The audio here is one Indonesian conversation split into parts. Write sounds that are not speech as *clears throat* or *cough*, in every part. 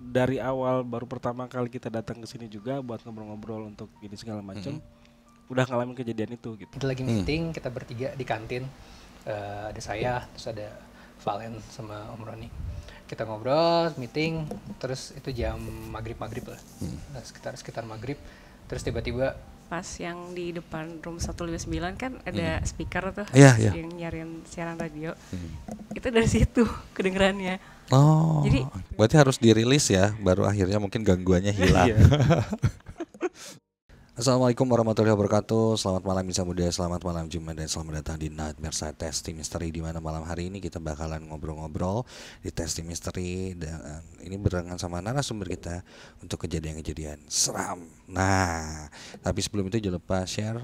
dari awal baru pertama kali kita datang ke sini juga buat ngobrol-ngobrol untuk ini segala macam hmm. udah ngalamin kejadian itu gitu. Kita lagi hmm. meeting hmm. kita bertiga di kantin uh, ada saya terus ada Valen sama Om Roni kita ngobrol meeting terus itu jam maghrib maghrib lah hmm. Nah, sekitar sekitar maghrib terus tiba-tiba pas yang di depan room 159 kan ada hmm. speaker tuh yeah, yeah. yang nyariin siaran radio hmm. itu dari situ *laughs* kedengerannya Oh. Jadi berarti harus dirilis ya, baru akhirnya mungkin gangguannya hilang. Iya. *laughs* Assalamualaikum warahmatullahi wabarakatuh. Selamat malam insya Muda, selamat malam Jumat dan selamat datang di Nightmare Side Testing mystery di mana malam hari ini kita bakalan ngobrol-ngobrol di Testing mystery dan ini berangan sama narasumber kita untuk kejadian-kejadian seram. Nah, tapi sebelum itu jangan lupa share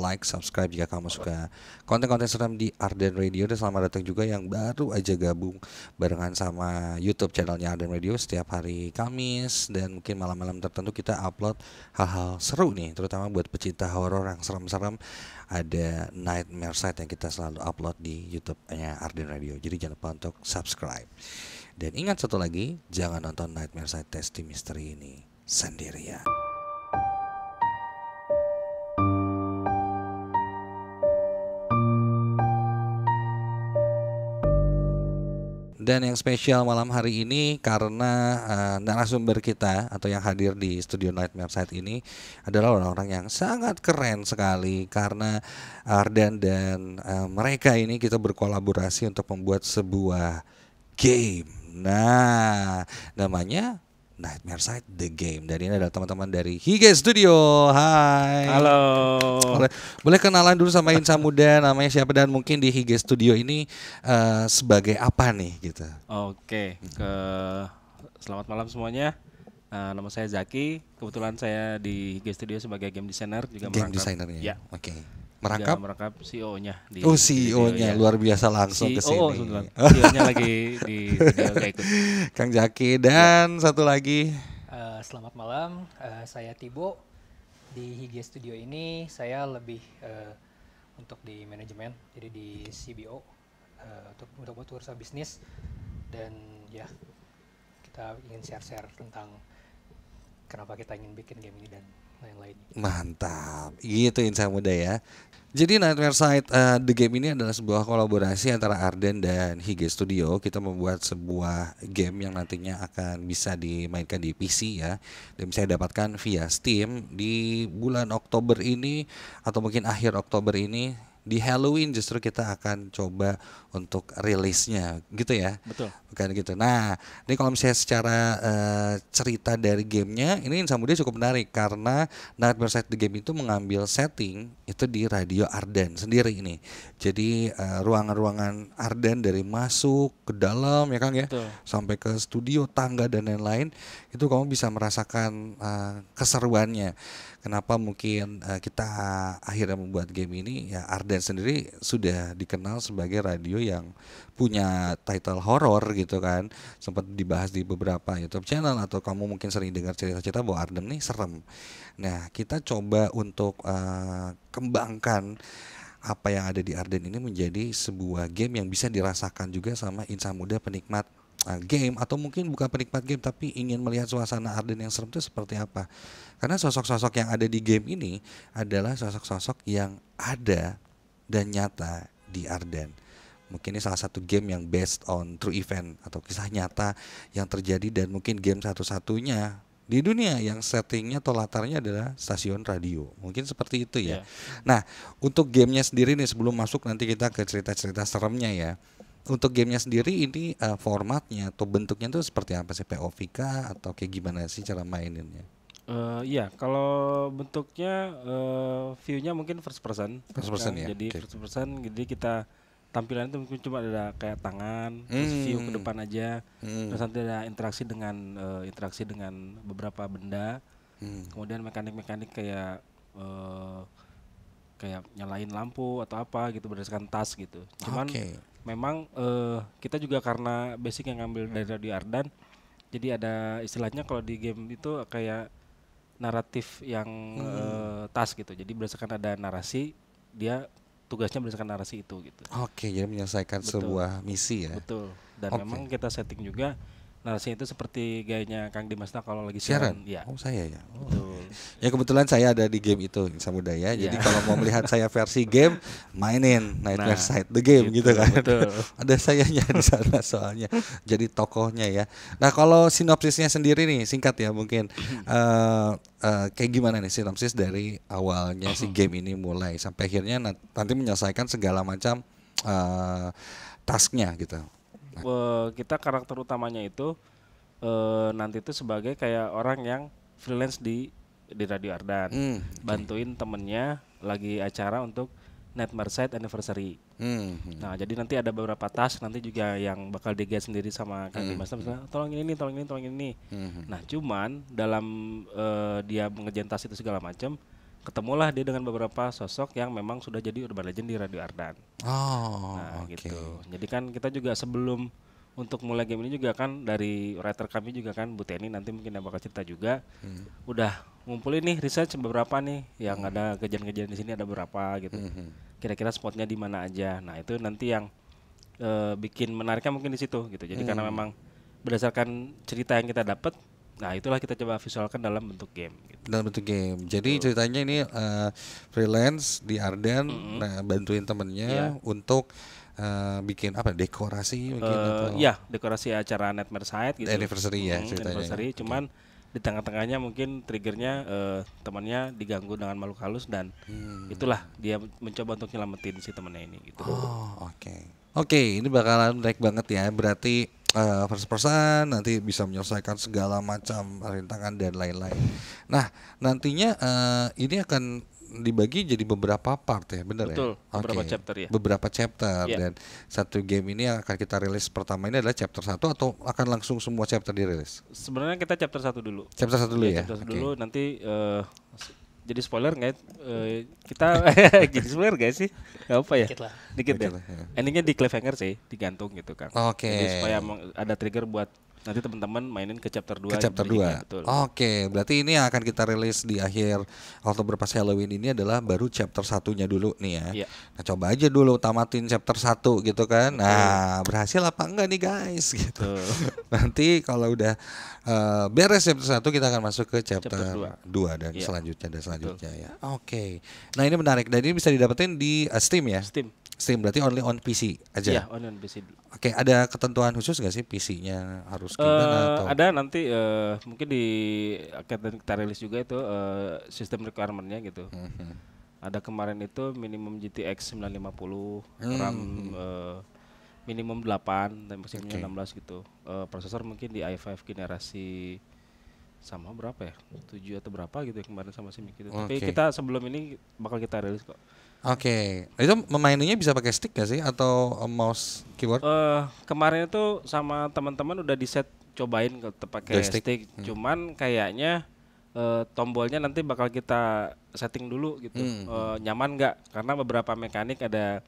like, subscribe jika kamu suka konten-konten seram di Arden Radio dan selamat datang juga yang baru aja gabung barengan sama YouTube channelnya Arden Radio setiap hari Kamis dan mungkin malam-malam tertentu kita upload hal-hal seru nih terutama buat pecinta horor yang serem-serem ada Nightmare Site yang kita selalu upload di YouTube-nya Arden Radio. Jadi jangan lupa untuk subscribe. Dan ingat satu lagi, jangan nonton Nightmare Site Testi Misteri ini sendirian. dan yang spesial malam hari ini karena uh, narasumber kita atau yang hadir di studio Nightmare Side ini adalah orang-orang yang sangat keren sekali karena Ardan dan uh, mereka ini kita berkolaborasi untuk membuat sebuah game. Nah, namanya Nightmare Side The Game. Dan ini adalah teman-teman dari Hige Studio. Hai. Halo. Boleh, boleh kenalan dulu sama Insa Muda, namanya siapa dan mungkin di Hige Studio ini uh, sebagai apa nih gitu. Oke, ke selamat malam semuanya. Uh, nama saya Zaki. Kebetulan saya di Hige Studio sebagai game designer juga game designer Ya. Oke. Okay merangkap merangkap CEO-nya Oh CEO-nya CEO luar biasa langsung ke e sini. *laughs* CEO-nya lagi di e *laughs* Kang Jaki dan ya. satu lagi uh, selamat malam uh, saya Tibo di Hige Studio ini saya lebih uh, untuk di manajemen jadi di CBO uh, untuk untuk buat urusan bisnis dan ya kita ingin share-share tentang kenapa kita ingin bikin game ini dan lain-lain. Mantap, gitu insya muda ya. Jadi Nightmare Side uh, The Game ini adalah sebuah kolaborasi antara Arden dan Hige Studio. Kita membuat sebuah game yang nantinya akan bisa dimainkan di PC ya. Dan bisa didapatkan via Steam di bulan Oktober ini atau mungkin akhir Oktober ini di Halloween justru kita akan coba untuk rilisnya gitu ya. Betul bukan gitu. Nah, ini kalau misalnya secara uh, cerita dari gamenya, ini Insamudia cukup menarik karena Nightmare Set the Game itu mengambil setting itu di Radio Arden sendiri ini. Jadi ruangan eh, ruangan-ruangan Arden dari masuk ke dalam ya Kang ya, Betul. sampai ke studio, tangga dan lain-lain, itu kamu bisa merasakan uh, keseruannya. Kenapa mungkin uh, kita akhirnya membuat game ini ya Arden sendiri sudah dikenal sebagai radio yang punya title horror gitu kan sempat dibahas di beberapa YouTube channel atau kamu mungkin sering dengar cerita-cerita bahwa Arden nih serem. Nah kita coba untuk uh, kembangkan apa yang ada di Arden ini menjadi sebuah game yang bisa dirasakan juga sama insan muda penikmat eh, game atau mungkin bukan penikmat game tapi ingin melihat suasana Arden yang serem itu seperti apa. Karena sosok-sosok yang ada di game ini adalah sosok-sosok yang ada dan nyata di Arden. Mungkin ini salah satu game yang based on true event atau kisah nyata yang terjadi dan mungkin game satu-satunya di dunia yang settingnya atau latarnya adalah stasiun radio. Mungkin seperti itu ya. Yeah. Nah, untuk gamenya sendiri nih sebelum masuk nanti kita ke cerita-cerita seremnya ya. Untuk gamenya sendiri ini uh, formatnya atau bentuknya itu seperti apa sih POV kah atau kayak gimana sih cara maininnya? Uh, iya, kalau bentuknya uh, view-nya mungkin first person. First person kan? ya. Jadi okay. first person, jadi kita tampilan itu mungkin cuma ada kayak tangan hmm. view ke depan aja hmm. terus nanti ada interaksi dengan uh, interaksi dengan beberapa benda hmm. kemudian mekanik-mekanik kayak uh, kayak nyalain lampu atau apa gitu berdasarkan tas gitu cuman okay. memang uh, kita juga karena basic yang ngambil dari Radio Ardan jadi ada istilahnya kalau di game itu kayak naratif yang hmm. uh, tas gitu jadi berdasarkan ada narasi dia tugasnya berdasarkan narasi itu gitu. Oke, jadi menyelesaikan Betul. sebuah misi ya. Betul. Dan okay. memang kita setting juga narasinya itu seperti gayanya Kang Dimasta kalau lagi siaran. Ya. Oh saya ya. Oh. *laughs* Ya kebetulan saya ada di game itu Insa Muda Ya. Jadi iya. kalau mau melihat saya *laughs* versi game, mainin Nightmare nah, Side the Game gitu, gitu kan. Betul. *laughs* ada sayanya di sana soalnya. Jadi tokohnya ya. Nah kalau sinopsisnya sendiri nih singkat ya mungkin. Uh, uh, kayak gimana nih sinopsis dari awalnya si hmm. game ini mulai sampai akhirnya nanti menyelesaikan segala macam uh, tasknya gitu. Eh, kita karakter utamanya itu uh, nanti itu sebagai kayak orang yang freelance di di Radio Ardan, hmm, bantuin temennya lagi acara untuk Net Merced Anniversary. Hmm, hmm, Nah, jadi nanti ada beberapa tas nanti juga yang bakal digas sendiri sama Kang hmm, Dimas. Misalnya, hmm. tolong ini, tolong ini, tolong ini. Hmm, hmm. Nah, cuman dalam uh, dia mengerjain itu segala macam, ketemulah dia dengan beberapa sosok yang memang sudah jadi urban legend di Radio Ardan. Oh, nah, okay. gitu. Jadi kan kita juga sebelum untuk mulai game ini juga kan dari writer kami juga kan Bu Teni nanti mungkin yang bakal cerita juga. Hmm. Udah ngumpulin nih research beberapa nih yang hmm. ada kejadian-kejadian di sini ada berapa gitu. Hmm. hmm. Kira-kira spotnya di mana aja. Nah, itu nanti yang e, bikin menariknya mungkin di situ gitu. Jadi hmm. karena memang berdasarkan cerita yang kita dapat Nah itulah kita coba visualkan dalam bentuk game. Gitu. Dalam bentuk game. Jadi Betul. ceritanya ini uh, freelance di Arden, mm -hmm. nah bantuin temennya yeah. untuk uh, bikin apa? Dekorasi mungkin uh, atau? Ya dekorasi acara Nightmare Side gitu. Anniversary ya ceritanya. Anniversary, cuman okay. di tengah-tengahnya mungkin triggernya uh, temannya diganggu dengan makhluk halus dan hmm. itulah dia mencoba untuk nyelamatin si temennya ini. Gitu. Oh oke. Okay. Oke, okay, ini bakalan naik banget ya. Berarti uh, eh, first person nanti bisa menyelesaikan segala macam rintangan dan lain-lain. Nah nantinya uh, ini akan dibagi jadi beberapa part ya, benar ya? Betul, ya? Beberapa okay. chapter ya. Beberapa chapter yeah. dan satu game ini yang akan kita rilis pertama ini adalah chapter 1 atau akan langsung semua chapter dirilis? Sebenarnya kita chapter 1 dulu. Chapter 1 dulu ya. ya? Chapter 1 okay. dulu nanti uh, jadi spoiler nggak uh, kita *laughs* *laughs* jadi spoiler gak sih nggak apa ya dikit lah dikit, ya? deh ya. endingnya di cliffhanger sih digantung gitu kan oke okay. jadi supaya ada trigger buat Nanti teman-teman mainin ke chapter 2. Ke chapter 2. Ya, Oke, okay, berarti ini yang akan kita rilis di akhir Oktober pas Halloween ini adalah baru chapter satunya dulu nih ya. Yeah. Nah, coba aja dulu tamatin chapter satu gitu kan. Nah, berhasil apa enggak nih guys *laughs* gitu. *laughs* Nanti kalau udah uh, beres chapter satu kita akan masuk ke chapter, chapter 2. dan yeah. selanjutnya dan selanjutnya Betul. ya. Oke. Okay. Nah, ini menarik dan ini bisa didapetin di uh, Steam ya. Steam. Steam berarti only on PC aja. Iya, only on PC. Oke, ada ketentuan khusus gak sih PC-nya harus eh, gimana uh, atau? Ada nanti uh, mungkin di akan kita rilis juga itu uh, sistem requirement-nya gitu. Mm -hmm. Ada kemarin itu minimum GTX 950 mm -hmm. RAM uh, minimum 8 dan maksimumnya okay. 16 gitu. Uh, prosesor mungkin di i5 generasi sama berapa ya? 7 atau berapa gitu ya kemarin sama sih gitu. Okay. Tapi kita sebelum ini bakal kita rilis kok. Oke, okay. itu memainnya bisa pakai stick gak sih atau eh, mouse keyboard? Uh, kemarin itu sama teman-teman udah di set cobain ke pakai stick. stick, hmm. cuman kayaknya uh, tombolnya nanti bakal kita setting dulu gitu, hmm. uh, nyaman nggak? Karena beberapa mekanik ada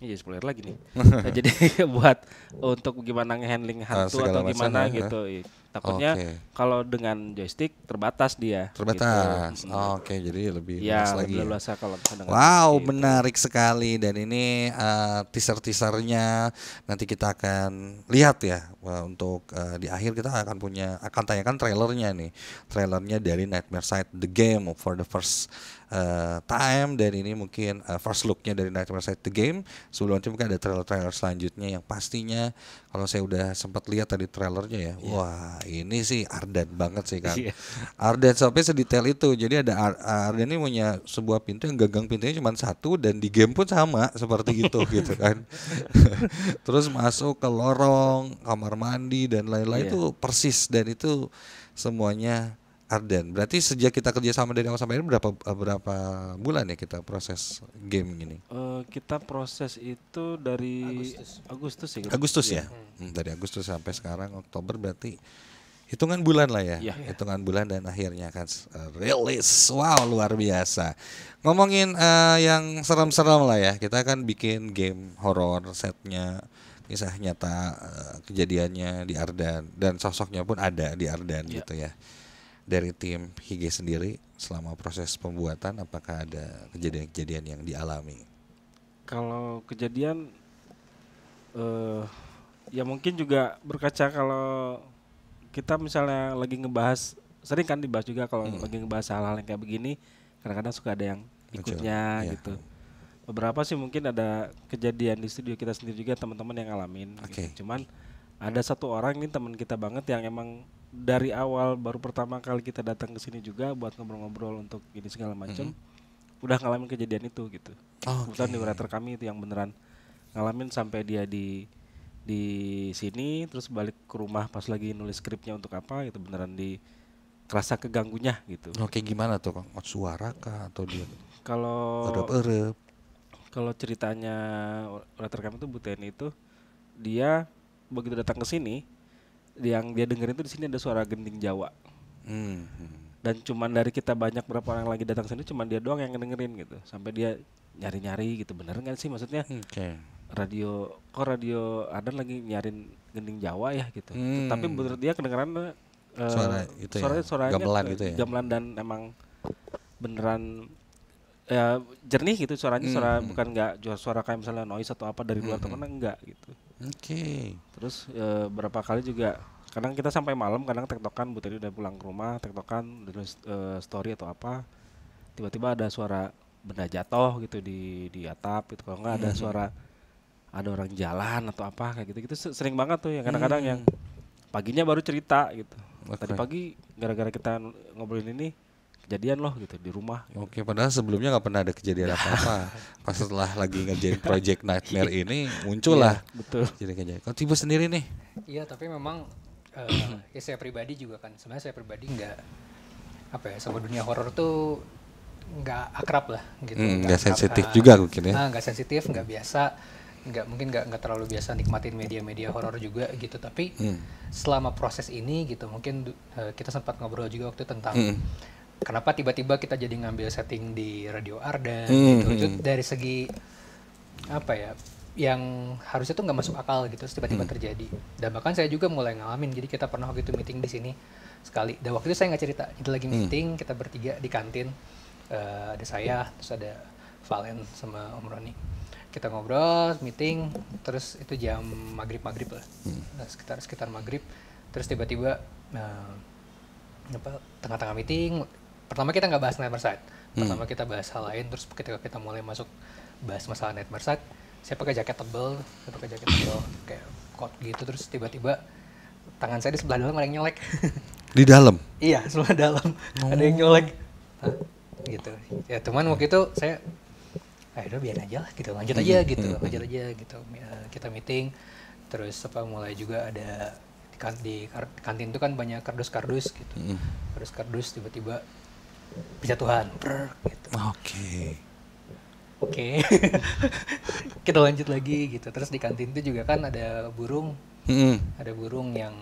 ini iya, jadi spoiler lagi nih. nah, *laughs* jadi *laughs* buat untuk gimana handling hantu uh, atau gimana ya, gitu. Ya. Takutnya okay. kalau dengan joystick terbatas dia. Gitu. Terbatas. Gitu. Oh, Oke, okay. jadi lebih ya, luas lagi. Lebih luas ya. kalau dengan Wow, menarik sekali dan ini uh, teaser-teasernya nanti kita akan lihat ya Wah, eh, untuk uh, di akhir kita akan punya akan tanyakan trailernya nih. Trailernya dari Nightmare Side The Game for the First uh, time dan ini mungkin uh, first looknya dari Nightmare Side the Game. Sebelum nanti mungkin ada trailer-trailer selanjutnya yang pastinya kalau saya udah sempat lihat tadi trailernya ya, yeah. wah ini sih Arden banget sih kan. Yeah. Arden sampai sedetail itu. Jadi ada Ar Arden ini punya sebuah pintu yang gagang pintunya cuma satu dan di game pun sama seperti itu *laughs* gitu kan. *laughs* Terus masuk ke lorong, kamar mandi dan lain-lain iya. itu yeah. persis dan itu semuanya Arden. Berarti sejak kita kerja sama dari awal sampai ini berapa berapa bulan ya kita proses game ini? Uh, kita proses itu dari Agustus, Agustus ya. Agustus ya, iya. hmm. dari Agustus sampai sekarang Oktober berarti hitungan bulan lah ya, yeah. hitungan bulan dan akhirnya akan eh, rilis. Wow luar biasa. Ngomongin uh, yang serem-serem lah ya, kita akan bikin game horor setnya kisah nyata kejadiannya di Ardan dan sosoknya pun ada di Ardan yeah. gitu ya dari tim Hige sendiri selama proses pembuatan apakah ada kejadian-kejadian yang dialami? Kalau kejadian uh, ya mungkin juga berkaca kalau kita misalnya lagi ngebahas sering kan dibahas juga kalau hmm. lagi ngebahas hal-hal yang kayak begini kadang-kadang suka ada yang ikutnya iya. gitu. Ya. Beberapa sih mungkin ada kejadian di studio kita sendiri juga teman-teman yang ngalamin. Okay. Gitu. Cuman ada satu orang ini teman kita banget yang emang dari awal baru pertama kali kita datang ke sini juga buat ngobrol-ngobrol untuk ini segala macam mm-hmm. udah ngalamin kejadian itu gitu oh, okay. di operator kami itu yang beneran ngalamin sampai dia di di sini terus balik ke rumah pas lagi nulis skripnya untuk apa gitu beneran di kerasa keganggunya gitu. Oke gimana tuh kang? suara kah atau dia? Kalau kalau ceritanya orator kami tuh buten itu dia begitu datang ke sini yang dia dengerin tuh di sini ada suara gending Jawa. Hmm, hmm. Dan cuman dari kita banyak berapa orang lagi datang sini cuman dia doang yang dengerin gitu. Sampai dia nyari-nyari gitu. Bener nggak sih maksudnya? Hmm, okay. Radio kok radio ada lagi nyarin gending Jawa ya gitu. Hmm. Tapi menurut dia kedengeran uh, suara itu suara, ya. gamelan gitu ya. Gamelan dan emang beneran ya jernih gitu suaranya hmm. suara hmm. bukan nggak suara kayak misalnya noise atau apa dari luar hmm. teman enggak gitu Oke. Okay. Terus e, berapa kali juga kadang kita sampai malam kadang tektokan Bu Teri udah pulang ke rumah tektokan udah e, story atau apa tiba-tiba ada suara benda jatuh gitu di di atap gitu kalau nggak ada hmm. suara ada orang jalan atau apa kayak gitu gitu sering banget tuh ya kadang-kadang hmm. yang paginya baru cerita gitu okay. tadi pagi gara-gara kita ngobrolin ini kejadian loh gitu di rumah. Gitu. Oke, padahal sebelumnya nggak pernah ada kejadian apa-apa. *laughs* Pas setelah lagi ngerjain project nightmare ini muncul lah. Iya, betul. Jadi kejadian. kau tiba sendiri nih? Iya, tapi memang uh, *clears throat* ya saya pribadi juga kan. Sebenarnya saya pribadi nggak apa ya sama dunia horor tuh nggak akrab lah gitu. Hmm, nggak sensitif eh, juga mungkin ya. Ah, nggak sensitif, nggak biasa nggak mungkin nggak nggak terlalu biasa nikmatin media-media horor juga gitu tapi hmm. selama proses ini gitu mungkin uh, kita sempat ngobrol juga waktu tentang hmm kenapa tiba-tiba kita jadi ngambil setting di Radio Arda hmm, gitu. Hmm. Itu dari segi apa ya? yang harusnya tuh nggak masuk akal gitu tiba-tiba hmm. terjadi dan bahkan saya juga mulai ngalamin jadi kita pernah waktu itu meeting di sini sekali dan waktu itu saya nggak cerita Itu lagi hmm. meeting hmm. kita bertiga di kantin uh, ada saya terus ada Valen sama Om Roni kita ngobrol meeting terus itu jam maghrib maghrib lah hmm. Nah, sekitar sekitar maghrib terus tiba-tiba uh, apa tengah-tengah meeting pertama kita nggak bahas nightmare side hmm. pertama hmm. kita bahas hal lain terus ketika kita mulai masuk bahas masalah nightmare side saya pakai jaket tebel saya pakai jaket tebel kayak coat gitu terus tiba-tiba tangan saya di sebelah dalam ada yang nyolek *laughs* di dalam iya sebelah dalam oh. ada yang nyolek oh. Hah? gitu ya cuman waktu itu saya ah biar aja lah gitu lanjut aja hmm. gitu hmm. lanjut aja gitu ya, kita meeting terus apa mulai juga ada di kan, kantin itu kan banyak kardus-kardus gitu kardus-kardus tiba-tiba berjatuhan. Tuhan. gitu. Oke. Okay. Oke. Okay. *laughs* Kita lanjut lagi gitu. Terus di kantin itu juga kan ada burung. Mm. Ada burung yang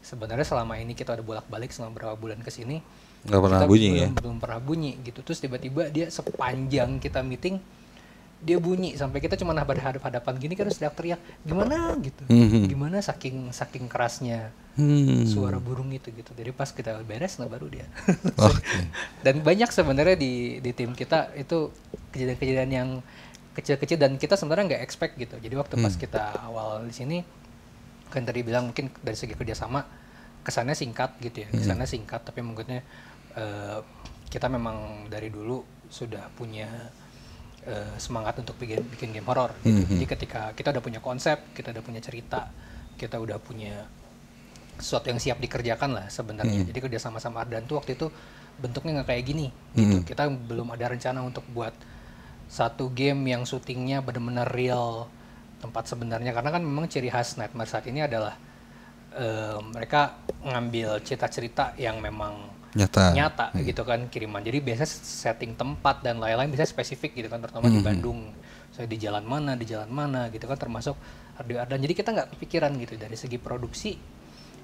sebenarnya selama ini kita ada bolak-balik selama berapa bulan ke sini. Gak pernah bunyi belum, ya. Belum pernah bunyi gitu. Terus tiba-tiba dia sepanjang kita meeting dia bunyi sampai kita cuma berhadapan hadapan gini kan harus teriak gimana gitu hmm. gimana saking saking kerasnya hmm. suara burung itu gitu jadi pas kita beres nah baru dia *laughs* okay. dan banyak sebenarnya di di tim kita itu kejadian-kejadian yang kecil-kecil dan kita sebenarnya nggak expect gitu jadi waktu hmm. pas kita awal di sini kan tadi bilang mungkin dari segi kerjasama kesannya singkat gitu ya hmm. kesannya singkat tapi mungkinnya uh, eh, kita memang dari dulu sudah punya Eh, semangat untuk bikin bikin game horor. Gitu. Mm -hmm. Jadi ketika kita udah punya konsep, kita udah punya cerita, kita udah punya sesuatu yang siap dikerjakan lah sebenarnya. Mm -hmm. Jadi kerja sama sama Ardan tuh waktu itu bentuknya nggak kayak gini. Gitu. Mm -hmm. Kita belum ada rencana untuk buat satu game yang syutingnya benar-benar real tempat sebenarnya karena kan memang ciri khas Nightmare saat ini adalah uh, mereka ngambil cerita-cerita yang memang nyata, nyata hmm. gitu kan kiriman. Jadi biasanya setting tempat dan lain-lain bisa spesifik gitu kan, terutama hmm. di Bandung. Saya so, di jalan mana, di jalan mana gitu kan, termasuk hardware dan jadi kita nggak kepikiran gitu dari segi produksi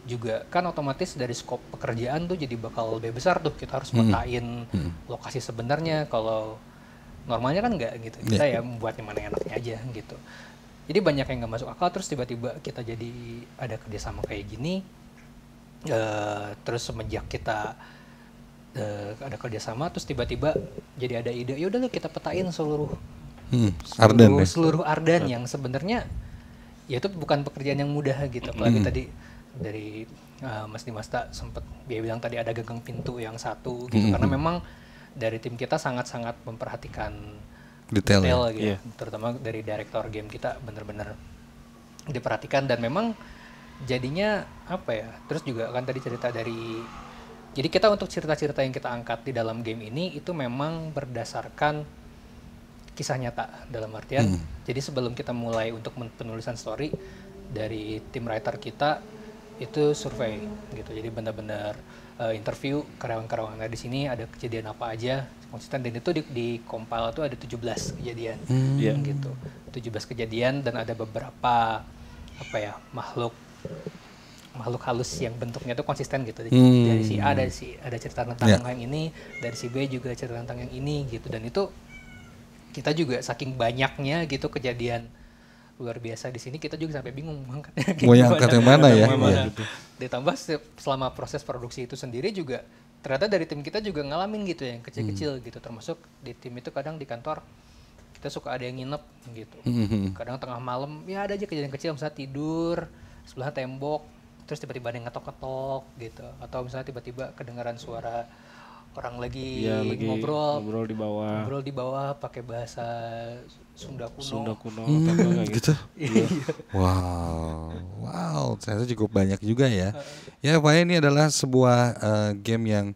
juga kan otomatis dari skop pekerjaan tuh jadi bakal lebih besar tuh kita harus petain hmm. hmm. lokasi sebenarnya kalau normalnya kan nggak gitu kita yeah. ya membuatnya mana enaknya aja gitu jadi banyak yang nggak masuk akal terus tiba-tiba kita jadi ada kerjasama kayak gini uh, terus semenjak kita uh, ada kerjasama terus tiba-tiba jadi ada ide ya udah kita petain seluruh hmm, seluruh Arden, ya. seluruh Arden yang sebenarnya ya itu bukan pekerjaan yang mudah gitu apalagi hmm. tadi dari uh, Mas Dimasta sempat dia bilang tadi ada gagang pintu yang satu gitu hmm. karena hmm. memang dari tim kita sangat-sangat memperhatikan detail, ya? detail ya. gitu yeah. terutama dari direktor game kita benar-benar diperhatikan dan memang jadinya apa ya terus juga kan tadi cerita dari jadi kita untuk cerita-cerita yang kita angkat di dalam game ini itu memang berdasarkan kisah nyata dalam artian. Hmm. Jadi sebelum kita mulai untuk penulisan story dari tim writer kita itu survei gitu. Jadi benar-benar uh, interview karyawan karyawan di sini ada kejadian apa aja konsisten dan itu di, di kompal itu ada 17 kejadian hmm. yeah. gitu. 17 kejadian dan ada beberapa apa ya makhluk makhluk halus yang bentuknya itu konsisten gitu hmm. dari si A dari si ada cerita tentang yeah. Ya. yang ini dari si B juga cerita tentang yang ini gitu dan itu kita juga saking banyaknya gitu kejadian luar biasa di sini kita juga sampai bingung mengangkatnya *laughs* mau yang angkat yang mana ya, ya. ditambah selama proses produksi itu sendiri juga ternyata dari tim kita juga ngalamin gitu ya yang kecil-kecil hmm. gitu termasuk di tim itu kadang di kantor kita suka ada yang nginep gitu hmm. kadang tengah malam ya ada aja kejadian kecil misalnya tidur sebelah tembok terus tiba-tiba ada yang ngetok-ngetok gitu atau misalnya tiba-tiba kedengaran suara orang lagi, ya, lagi ngobrol ngobrol di bawah ngobrol di bawah pakai bahasa Sunda kuno Sunda kuno hmm, gitu, gitu. Iya. Iya. wow wow saya cukup banyak juga ya ya pokoknya ini adalah sebuah uh, game yang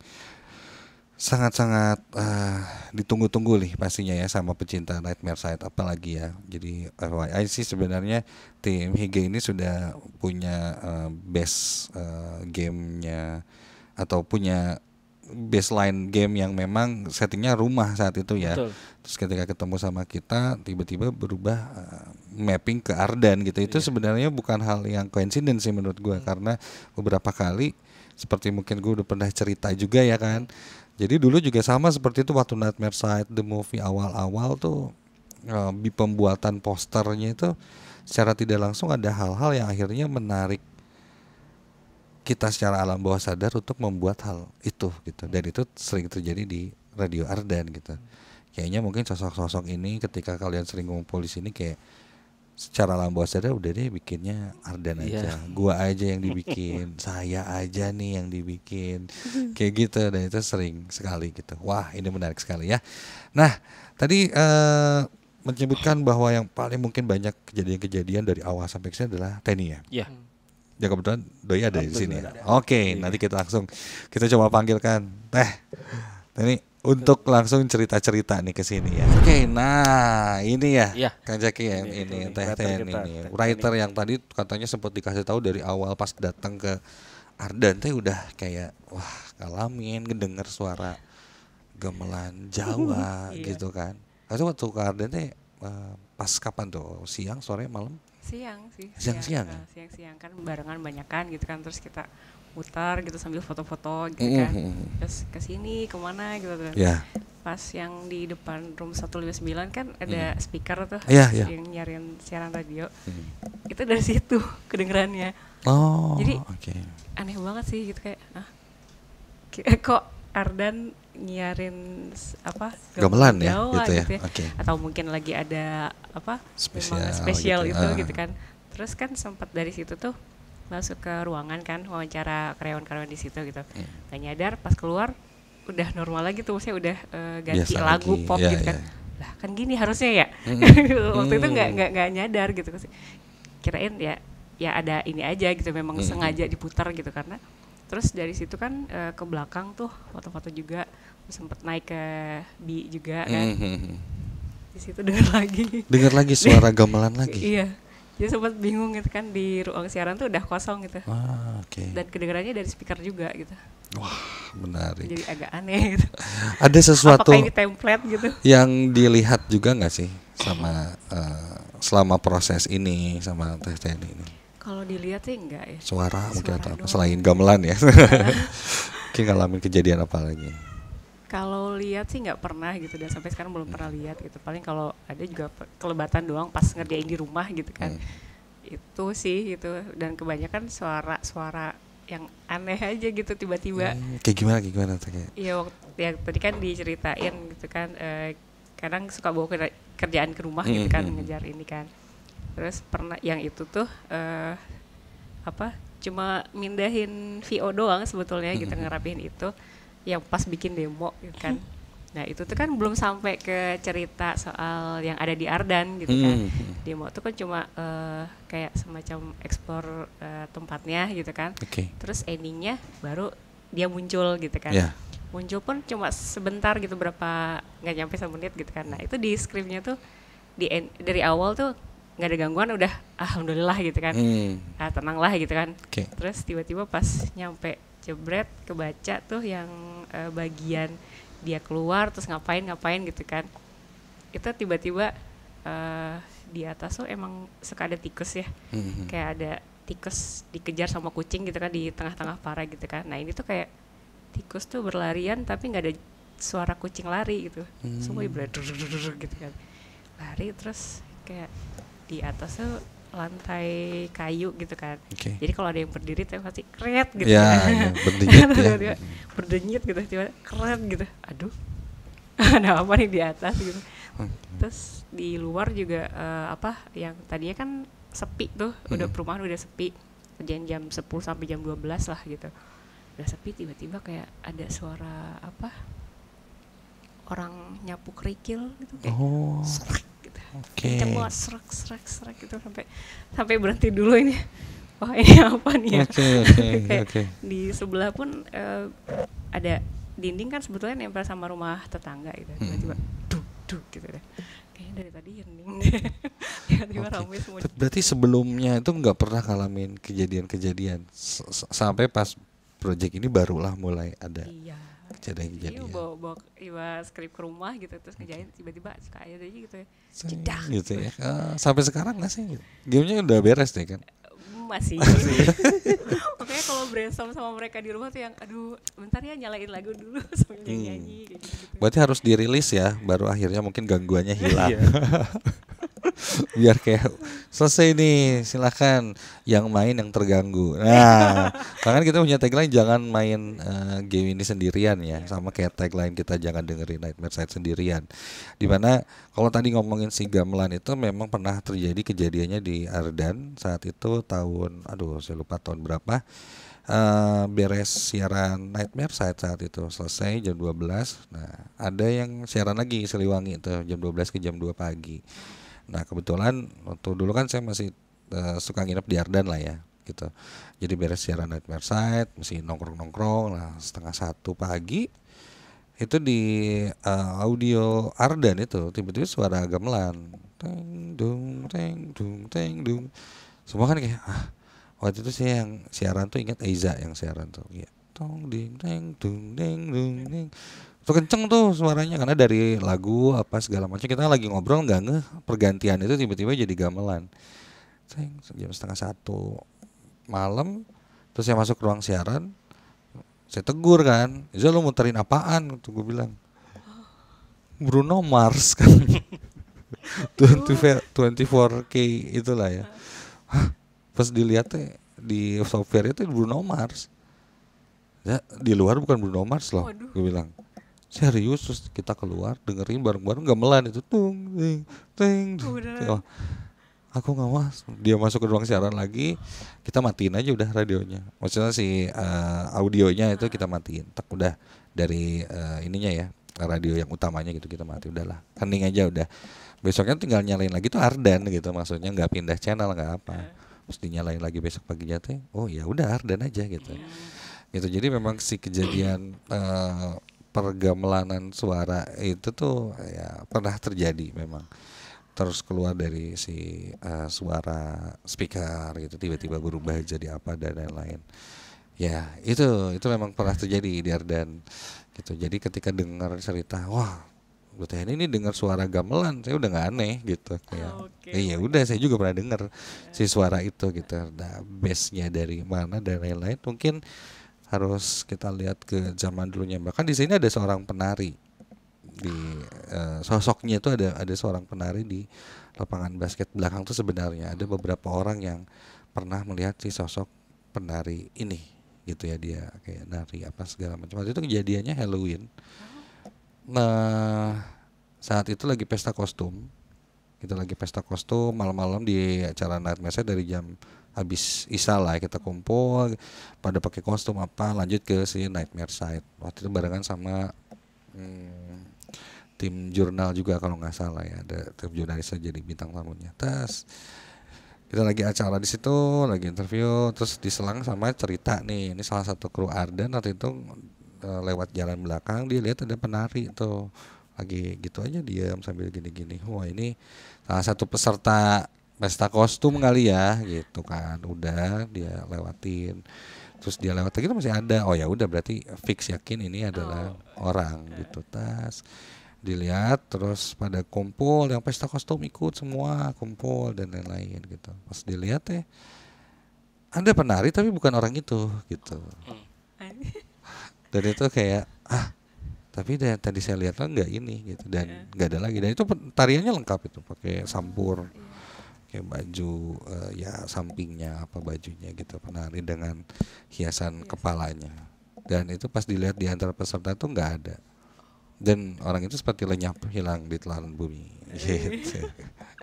sangat-sangat uh, ditunggu-tunggu nih pastinya ya sama pecinta Nightmare Side apalagi ya. Jadi FYI sih sebenarnya tim Hige ini sudah punya uh, best uh, gamenya atau punya baseline game yang memang settingnya rumah saat itu ya. Betul. Terus ketika ketemu sama kita tiba-tiba berubah uh, mapping ke Arden gitu. Itu iya. sebenarnya bukan hal yang coincidence sih menurut gua hmm. karena beberapa kali seperti mungkin gue udah pernah cerita juga ya kan jadi dulu juga sama seperti itu waktu Nightmare Side the movie awal-awal tuh uh, di pembuatan posternya itu secara tidak langsung ada hal-hal yang akhirnya menarik kita secara alam bawah sadar untuk membuat hal itu gitu dan itu sering terjadi di radio arden gitu kayaknya mungkin sosok-sosok ini ketika kalian sering ngumpul di sini kayak secara lambat sadar udah deh bikinnya Ardan iya. aja, yeah. gua aja yang dibikin, *laughs* saya aja nih yang dibikin, *laughs* kayak gitu dan itu sering sekali gitu. Wah ini menarik sekali ya. Nah tadi uh, menyebutkan bahwa yang paling mungkin banyak kejadian-kejadian dari awal sampai ke sini adalah Tenny ya. Iya. Yeah. Ya kebetulan Doi ada di sini. Ya. Oke, okay, iya. nanti kita langsung kita coba panggilkan Teh. Teni, untuk langsung cerita-cerita nih ke sini ya. Oke, okay, nah ini ya, ya. Kang Jaki ya, ini, ini, ini Teh teh ini. Writer yang tadi katanya sempat dikasih tahu dari awal pas datang ke Ardan teh udah kayak wah kalamin ngedenger suara gemelan Jawa *laughs* iya. gitu kan. Lalu waktu ke Ardan teh eh, pas kapan tuh? Siang, sore, malam? Siang sih. Siang-siang. Ya? Eh, siang-siang kan? kan barengan banyak kan gitu kan terus kita putar gitu sambil foto-foto gitu kan terus ke sini kemana gitu kan yeah. pas yang di depan room 159 kan ada mm. speaker tuh yeah, yeah. yang nyariin siaran radio mm. itu dari situ *laughs* kedengerannya oh jadi okay. aneh banget sih gitu kayak ah, kok Ardan nyiarin apa gamelan ya gitu ya gitu ya. Okay. atau mungkin lagi ada apa spesial, spesial gitu, itu uh. gitu, gitu ah. kan terus kan sempat dari situ tuh masuk ke ruangan kan wawancara karyawan-karyawan di situ gitu yeah. gak nyadar pas keluar udah normal lagi tuh saya udah uh, ganti Biasa lagu lagi. pop yeah, gitu kan yeah. lah kan gini harusnya ya mm. *laughs* waktu mm. itu nggak nggak nggak nyadar gitu kirain ya ya ada ini aja gitu memang mm. sengaja diputar gitu karena terus dari situ kan uh, ke belakang tuh foto-foto juga sempet naik ke B juga kan mm di situ dengar lagi dengar lagi suara *laughs* gamelan lagi iya jadi sempat bingung gitu kan di ruang siaran tuh udah kosong gitu ah, okay. dan kedengarannya dari speaker juga gitu wah menarik jadi agak aneh gitu *laughs* ada sesuatu Apakah ini template gitu yang dilihat juga nggak sih sama uh, selama proses ini sama tes ini kalau dilihat sih enggak ya suara, suara mungkin atau apa selain gamelan ya *laughs* Kita ngalamin kejadian apa lagi kalau lihat sih nggak pernah gitu dan sampai sekarang belum pernah lihat gitu. Paling kalau ada juga kelebatan doang pas ngerjain di rumah gitu kan. Hmm. Itu sih gitu dan kebanyakan suara-suara yang aneh aja gitu tiba-tiba. Hmm, kayak gimana kayak gimana tuh ya Iya waktu ya, tadi kan diceritain gitu kan eh, kadang suka bawa kerjaan ke rumah gitu hmm, kan hmm, hmm. ngejar ini kan. Terus pernah yang itu tuh eh, apa? Cuma mindahin VO doang sebetulnya gitu, hmm. gitu hmm, ngerapihin itu yang pas bikin demo gitu kan *laughs* nah itu tuh kan belum sampai ke cerita soal yang ada di Ardan gitu hmm, kan hmm, hmm. demo tuh kan cuma uh, kayak semacam eksplor uh, eh, tempatnya gitu kan okay. terus endingnya baru dia muncul gitu kan yeah. muncul pun cuma sebentar gitu berapa nggak nyampe satu menit gitu kan nah itu di skripnya tuh di end, dari awal tuh nggak ada gangguan udah alhamdulillah gitu kan hmm. ah tenang gitu kan okay. terus tiba-tiba pas nyampe jebret kebaca tuh yang uh, bagian dia keluar terus ngapain ngapain gitu kan itu tiba-tiba uh, di atas tuh emang suka ada tikus ya mm-hmm. kayak ada tikus dikejar sama kucing gitu kan di tengah-tengah para gitu kan nah ini tuh kayak tikus tuh berlarian tapi nggak ada suara kucing lari gitu mm-hmm. semua hmm. ibarat gitu kan lari terus kayak di atas tuh lantai kayu gitu kan. Okay. Jadi kalau ada yang berdiri saya pasti keret gitu. Ya, kan. ya *laughs* berdenyut ya. Berdenyut gitu, tiba keren gitu. Aduh, *laughs* ada apa nih di atas gitu. Hmm. Terus di luar juga uh, apa yang tadinya kan sepi tuh, hmm. udah perumahan udah sepi. Kerjaan jam 10 sampai jam 12 lah gitu. Udah sepi tiba-tiba kayak ada suara apa? Orang nyapu kerikil gitu kayak. Oh. Oke. Okay. serak serak serak gitu sampai sampai berhenti dulu ini. *laughs* Wah ini apa nih ya? Oke *laughs* oke oke. Di sebelah pun uh, ada dinding kan sebetulnya nempel sama rumah tetangga gitu. Hmm. Tiba-tiba duk duk gitu deh. Kayaknya dari tadi ya *laughs* Tiba-tiba okay. ramai semua. Berarti sebelumnya itu nggak pernah ngalamin kejadian-kejadian sampai pas proyek ini barulah mulai ada. Iya jadi iya, bawa, bawa, iba skrip ke rumah gitu terus ngejain tiba-tiba suka aja aja gitu ya cedah gitu ya uh, sampai sekarang nggak sih gamenya udah beres deh kan eh, masih oke *laughs* ya? *laughs* kalau brainstorm sama mereka di rumah tuh yang aduh bentar ya nyalain lagu dulu *laughs* sambil hmm. nyanyi gitu. berarti harus dirilis ya baru akhirnya mungkin gangguannya hilang iya biar kayak selesai nih silahkan yang main yang terganggu nah karena kita punya tagline jangan main uh, game ini sendirian ya sama kayak tagline kita jangan dengerin Nightmare Side sendirian dimana kalau tadi ngomongin si gamelan itu memang pernah terjadi kejadiannya di Ardan saat itu tahun aduh saya lupa tahun berapa Uh, beres siaran Nightmare saat saat itu selesai jam 12 nah ada yang siaran lagi Seliwangi itu jam 12 ke jam 2 pagi Nah kebetulan waktu dulu kan saya masih uh, suka nginep di Ardan lah ya gitu. Jadi beres siaran Nightmare Side, masih nongkrong-nongkrong lah setengah satu pagi itu di uh, audio Ardan itu tiba-tiba suara gamelan teng dung teng dung teng dung semua kan kayak ah waktu itu saya yang siaran tuh ingat Aiza yang siaran tuh ya tong ding teng dung ding dung ding tuh kenceng tuh suaranya karena dari lagu apa segala macam kita lagi ngobrol nggak ngeh pergantian itu tiba-tiba jadi gamelan Saya jam setengah satu malam terus saya masuk ruang siaran saya tegur kan Iza lo muterin apaan tuh gue bilang Bruno Mars *laughs* kan 24, 24K itulah ya pas dilihatnya di software itu Bruno Mars ya, di luar bukan Bruno Mars loh gue bilang serius terus kita keluar dengerin bareng-bareng gamelan itu tung ting ting, oh, oh, aku nggak mas dia masuk ke ruang siaran lagi kita matiin aja udah radionya maksudnya si uh, audionya itu kita matiin tak udah dari uh, ininya ya radio yang utamanya gitu kita mati udahlah kening aja udah besoknya tinggal nyalain lagi tuh Arden gitu maksudnya nggak pindah channel nggak apa iya. terus dinyalain lagi besok paginya tuh oh ya udah Arden aja gitu iya. gitu jadi memang si kejadian uh, pergamelanan suara itu tuh ya pernah terjadi memang terus keluar dari si uh, suara speaker gitu tiba-tiba berubah jadi apa dan lain-lain ya itu itu memang pernah terjadi di Ardan gitu jadi ketika dengar cerita wah ini ini dengar suara gamelan saya udah nggak aneh gitu ya iya okay. eh, udah saya juga pernah dengar si suara itu gitu nah base nya dari mana dan lain-lain mungkin harus kita lihat ke zaman dulunya bahkan di sini ada seorang penari di uh, sosoknya itu ada ada seorang penari di lapangan basket belakang tuh sebenarnya ada beberapa orang yang pernah melihat si sosok penari ini gitu ya dia kayak nari apa segala macam itu kejadiannya Halloween nah saat itu lagi pesta kostum kita lagi pesta kostum malam-malam di acara night message dari jam habis isa lah ya, kita kumpul pada pakai kostum apa lanjut ke si Nightmare Side waktu itu barengan sama hmm, tim jurnal juga kalau nggak salah ya ada tim jurnalis jadi bintang tamunya tas kita lagi acara di situ lagi interview terus diselang sama cerita nih ini salah satu kru Arden waktu itu eh, lewat jalan belakang dia lihat ada penari itu lagi gitu aja diam sambil gini-gini wah ini salah satu peserta pesta kostum kali ya gitu kan udah dia lewatin terus dia lewat lagi masih ada oh ya udah berarti fix yakin ini adalah oh. orang gitu tas dilihat terus pada kumpul yang pesta kostum ikut semua kumpul dan lain-lain gitu pas dilihat teh ya, ada penari tapi bukan orang itu gitu dan itu kayak ah tapi dan tadi saya lihat nggak ini gitu dan iya. nggak ada lagi dan itu tariannya lengkap itu pakai sampur yeah pakai baju uh, ya sampingnya apa bajunya gitu penari dengan hiasan iya kepalanya dan itu pas dilihat di antara peserta tuh nggak ada dan orang itu seperti lenyap hilang di telan bumi eh. gitu.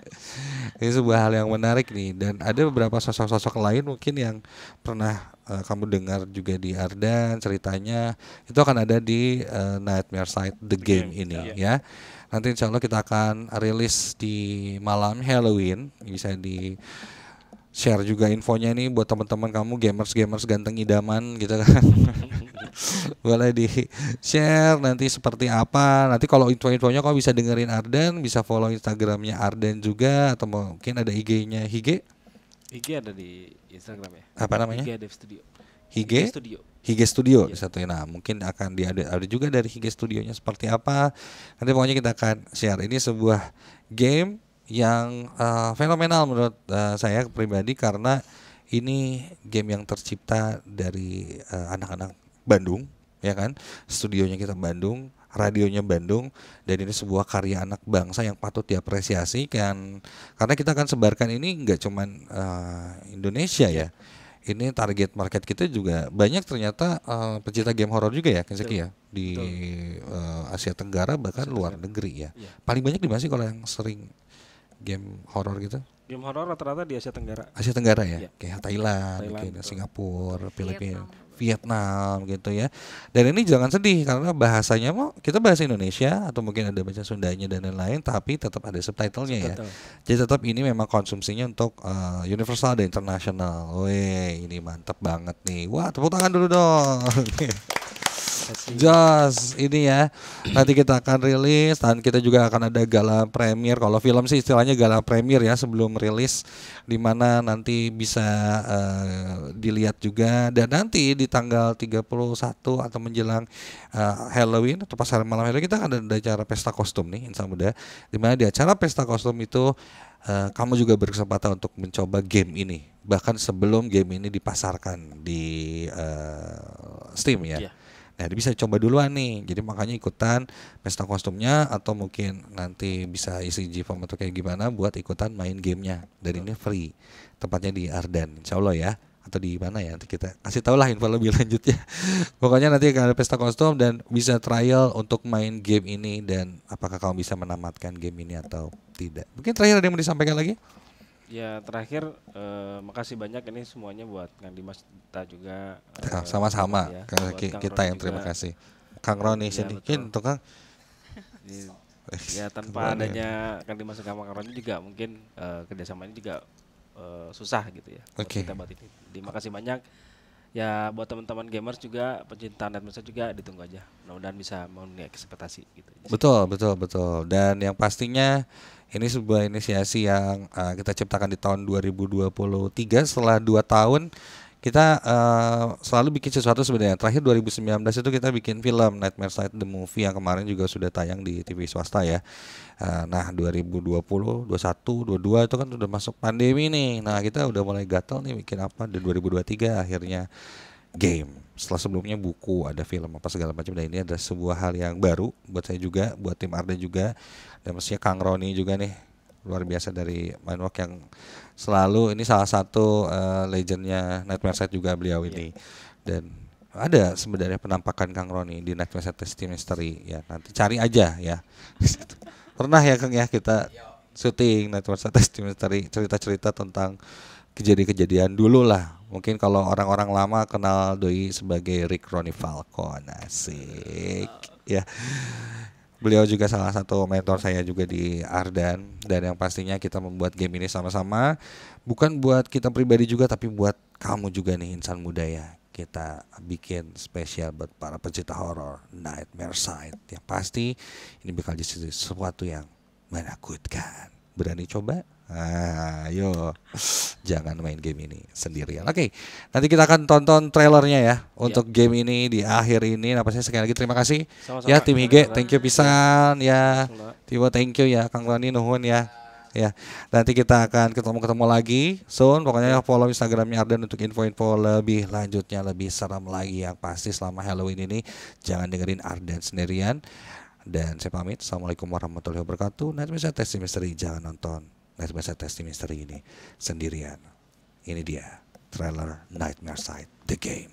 *laughs* ini sebuah hal yang menarik nih dan ada beberapa sosok-sosok lain mungkin yang pernah uh, kamu dengar juga di Ardan ceritanya itu akan ada di uh, Nightmare Side The, the Game, game ini yeah. ya Nanti insya Allah kita akan rilis di malam Halloween. Bisa di share juga infonya nih buat teman-teman kamu gamers gamers ganteng idaman gitu kan. *laughs* boleh di share nanti seperti apa nanti kalau info-infonya kau bisa dengerin Arden bisa follow Instagramnya Arden juga atau mungkin ada IG-nya Hige IG ada di Instagram ya apa namanya Hige Dev Studio Hige Studio Hige Studio yeah. satu nah mungkin akan di ada, juga dari Hige Studionya seperti apa nanti pokoknya kita akan share ini sebuah game yang uh, fenomenal menurut uh, saya pribadi karena ini game yang tercipta dari eh, anak-anak uh, Bandung ya kan studionya kita Bandung radionya Bandung dan ini sebuah karya anak bangsa yang patut diapresiasi kan karena kita akan sebarkan ini nggak cuman uh, Indonesia ya iya ini target market kita juga banyak ternyata uh, eh, pencinta game horor juga ya Kenzaki ya di uh, Asia Tenggara bahkan Asia luar Tenggara. negeri ya. ya. Paling banyak di mana sih kalau yang sering game horor gitu? Game horor rata-rata di Asia Tenggara. Asia Tenggara ya, ya. kayak Thailand, Thailand Singapura, iya. Filipina. Vietnam gitu ya. Dan ini jangan sedih karena bahasanya mau kita bahasa Indonesia atau mungkin ada bahasa Sundanya dan lain-lain tapi tetap ada subtitlenya ya. Jadi tetap ini memang konsumsinya untuk uh, universal dan internasional. Weh, ini mantep banget nih. Wah, tepuk tangan dulu dong. *laughs* Joss ini ya. Nanti kita akan rilis dan kita juga akan ada gala premier kalau film sih istilahnya gala premier ya sebelum rilis di mana nanti bisa uh, dilihat juga dan nanti di tanggal 31 atau menjelang uh, Halloween atau pasar malam Halloween kita akan ada, acara pesta kostum nih insya Muda di mana di acara pesta kostum itu Uh, kamu juga berkesempatan untuk mencoba game ini bahkan sebelum game ini dipasarkan di uh, Steam ya. Yeah. Nah, bisa coba duluan nih. Jadi makanya ikutan pesta kostumnya atau mungkin nanti bisa isi format kayak gimana buat ikutan main gamenya. Dan ini free. Tempatnya di Ardan, insya Allah ya atau di mana ya nanti kita kasih tau lah info lebih *laughs* lanjutnya pokoknya nanti akan ada pesta kostum dan bisa trial untuk main game ini dan apakah kamu bisa menamatkan game ini atau tidak mungkin terakhir ada yang mau disampaikan lagi Ya terakhir eh, makasih banyak ini semuanya buat Kang Dimas kita juga. Ya, eh, sama-sama eh, ya, kita yang terima kasih. Kang Roni ya, sedikit untuk Kang. *laughs* Iya. Eh, ya tanpa Kang adanya Kang Dimas sama Kang Roni juga mungkin eh, kerjasama juga eh, susah gitu ya. Oke. ini Terima kasih banyak ya buat teman-teman gamers juga pecinta netmesa juga ditunggu aja mudah-mudahan bisa memenuhi ekspektasi gitu betul betul betul dan yang pastinya ini sebuah inisiasi yang uh, kita ciptakan di tahun 2023 setelah dua tahun kita uh, selalu bikin sesuatu sebenarnya. Terakhir 2019 itu kita bikin film Nightmare Side the Movie yang kemarin juga sudah tayang di TV swasta ya. Uh, nah 2020, 21, 22 itu kan sudah masuk pandemi nih. Nah kita udah mulai gatel nih bikin apa di 2023 akhirnya game. Setelah sebelumnya buku, ada film apa segala macam dan ini ada sebuah hal yang baru buat saya juga, buat tim Arda juga dan mestinya Kang Roni juga nih luar biasa dari Manwalk yang selalu ini salah satu uh, legendnya Nightmare Set juga beliau ini iya. dan ada sebenarnya penampakan Kang Roni di Nightmare Set Testi Mystery ya nanti cari aja ya *laughs* pernah ya Kang ya kita syuting Nightmare Set Testi Mystery cerita-cerita tentang kejadian-kejadian dulu lah mungkin kalau orang-orang lama kenal Doi sebagai Rick Roni Falcon asik ya Beliau juga salah satu mentor saya juga di Ardan dan yang pastinya kita membuat game ini sama-sama bukan buat kita pribadi juga tapi buat kamu juga nih insan muda ya. Kita bikin spesial buat para pecinta horror Nightmare Side. Yang pasti ini bakal jadi sesuatu yang menakutkan. Berani coba? Ah, ayo jangan main game ini sendirian. Oke, okay, nanti kita akan tonton trailernya ya untuk ya. game ini di akhir ini. apa nah, saya sekali lagi terima kasih Sama -sama. ya tim Hige, thank you pisan ya. Tiba thank you ya Kang Rani nuhun ya. Ya, nanti kita akan ketemu-ketemu lagi soon. Pokoknya iya. follow Instagramnya Arden untuk info-info lebih lanjutnya lebih seram lagi yang pasti selama Halloween ini jangan dengerin Arden sendirian. Dan saya pamit. Assalamualaikum warahmatullahi wabarakatuh. Nanti bisa tes misteri jangan nonton Lihat bahasa testing Mystery ini sendirian. Ini dia trailer Nightmare Side The Game.